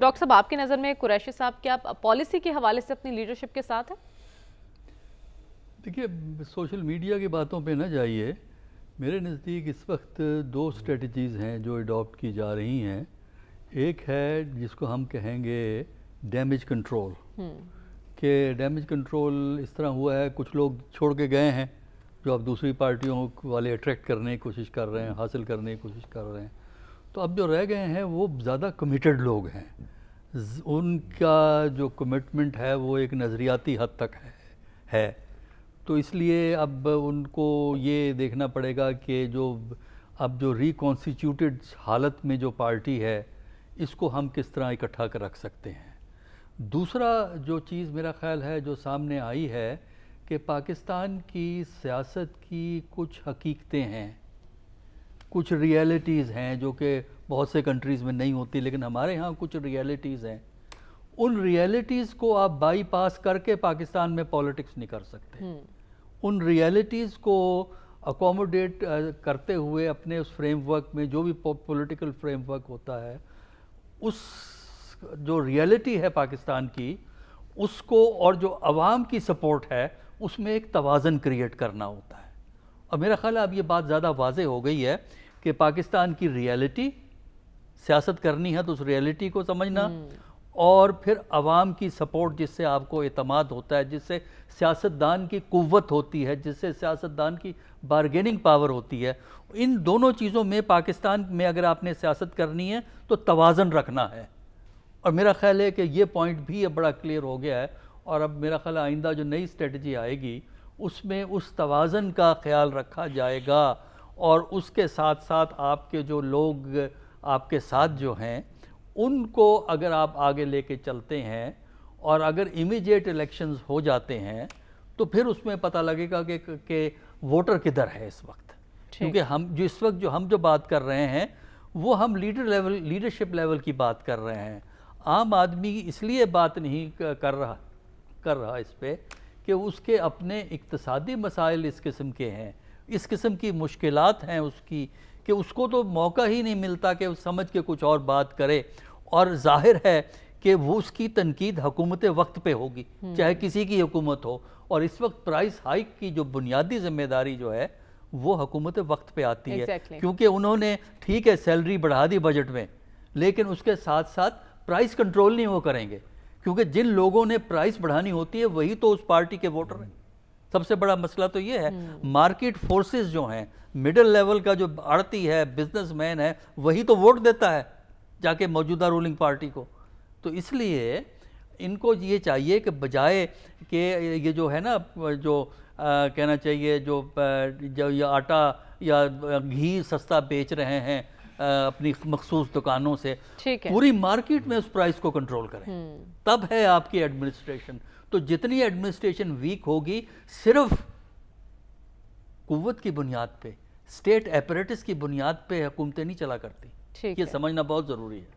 Doctor साहब आपकी नज़र में कुरैशी साहब क्या पॉलिसी के हवाले से अपनी लीडरशिप के साथ है देखिए सोशल मीडिया की बातों पे ना जाइए मेरे नज़दीक इस वक्त दो स्ट्रेटजीज़ हैं जो अडॉप्ट की जा रही हैं एक है जिसको हम कहेंगे डैमेज कंट्रोल के डैमेज कंट्रोल इस तरह हुआ है कुछ लोग छोड़ के गए हैं जो अब दूसरी पार्टियों वाले अट्रैक्ट करने की कोशिश कर रहे हैं हासिल करने की कोशिश कर रहे हैं तो अब जो रह गए हैं वो ज़्यादा कमिटेड लोग हैं उनका जो कमिटमेंट है वो एक नज़रियाती हद तक है है तो इसलिए अब उनको ये देखना पड़ेगा कि जो अब जो रिकॉन्स्टिट्यूटेड हालत में जो पार्टी है इसको हम किस तरह इकट्ठा कर रख सकते हैं दूसरा जो चीज़ मेरा ख्याल है जो सामने आई है कि पाकिस्तान की सियासत की कुछ हकीकतें हैं कुछ रियलिटीज़ हैं जो कि बहुत से कंट्रीज़ में नहीं होती लेकिन हमारे यहाँ कुछ रियलिटीज़ हैं उन रियलिटीज़ को आप बाईपास करके पाकिस्तान में पॉलिटिक्स नहीं कर सकते हम्म। उन रियलिटीज़ को अकोमोडेट करते हुए अपने उस फ्रेमवर्क में जो भी पॉलिटिकल फ्रेमवर्क होता है उस जो रियलिटी है पाकिस्तान की उसको और जो आवाम की सपोर्ट है उसमें एक तोज़न क्रिएट करना होता है और मेरा ख्याल है अब ये बात ज़्यादा वाज हो गई है कि पाकिस्तान की रियलिटी सियासत करनी है तो उस रियलिटी को समझना हम्म। और फिर आवाम की सपोर्ट जिससे आपको अतमाद होता है जिससे सियासतदान की कुत होती है जिससे सियासतदान की बारगेनिंग पावर होती है इन दोनों चीज़ों में पाकिस्तान में अगर आपने सियासत करनी है तो तोज़न रखना है और मेरा ख्याल है कि ये पॉइंट भी अब बड़ा क्लियर हो गया है और अब मेरा ख्याल आइंदा जो नई स्ट्रेटजी आएगी उसमें उस तोज़न का ख्याल रखा जाएगा और उसके साथ साथ आपके जो लोग आपके साथ जो हैं उनको अगर आप आगे लेके चलते हैं और अगर इमीडिएट इलेक्शंस हो जाते हैं तो फिर उसमें पता लगेगा कि, के वोटर किधर है इस वक्त क्योंकि हम जो इस वक्त जो हम जो बात कर रहे हैं वो हम लीडर लेवल लीडरशिप लेवल की बात कर रहे हैं आम आदमी इसलिए बात नहीं कर रहा कर रहा इस पर कि उसके अपने इकतसादी मसाइल इस किस्म के हैं इस किस्म की मुश्किल हैं उसकी कि उसको तो मौका ही नहीं मिलता कि वो समझ के कुछ और बात करे और जाहिर है कि वो उसकी तनकीद हकूमत वक्त पे होगी हम्म। चाहे किसी की हुकूमत हो और इस वक्त प्राइस हाइक की जो बुनियादी जिम्मेदारी जो है वो हकूमत वक्त पे आती exactly. है क्योंकि उन्होंने ठीक है सैलरी बढ़ा दी बजट में लेकिन उसके साथ साथ प्राइस कंट्रोल नहीं वो करेंगे क्योंकि जिन लोगों ने प्राइस बढ़ानी होती है वही तो उस पार्टी के वोटर हैं सबसे बड़ा मसला तो ये है मार्केट हम्म। फोर्सेस जो हैं मिडिल लेवल का जो आड़ती है बिजनेसमैन है वही तो वोट देता है जाके मौजूदा रूलिंग पार्टी को तो इसलिए इनको ये चाहिए कि बजाय कि ये जो है ना जो आ, कहना चाहिए जो, जो ये आटा या घी सस्ता बेच रहे हैं अपनी मखसूस दुकानों से पूरी मार्केट में उस प्राइस को कंट्रोल करें हम्म। तब है आपकी एडमिनिस्ट्रेशन तो जितनी एडमिनिस्ट्रेशन वीक होगी सिर्फ कुत की बुनियाद पे स्टेट एपरेटिस की बुनियाद पे हुकूमतें नहीं चला करती ये समझना बहुत ज़रूरी है